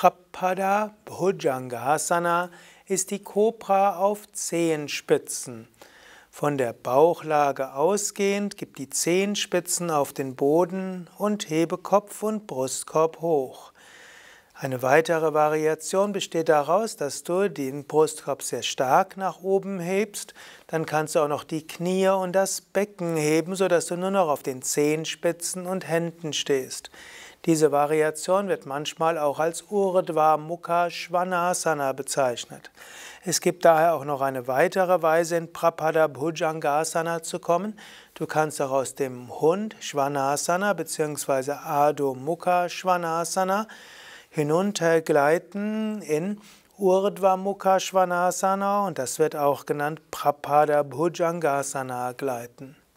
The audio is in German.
Prapada Bhujangasana ist die Kobra auf Zehenspitzen. Von der Bauchlage ausgehend gib die Zehenspitzen auf den Boden und hebe Kopf und Brustkorb hoch. Eine weitere Variation besteht daraus, dass du den Brustkorb sehr stark nach oben hebst. Dann kannst du auch noch die Knie und das Becken heben, sodass du nur noch auf den Zehenspitzen und Händen stehst. Diese Variation wird manchmal auch als Urdhva Mukha Svanasana bezeichnet. Es gibt daher auch noch eine weitere Weise, in Prapada Bhujangasana zu kommen. Du kannst auch aus dem Hund Svanasana bzw. Adho Mukha Svanasana hinuntergleiten in Urdhva Mukha Svanasana und das wird auch genannt Prapada Bhujangasana gleiten.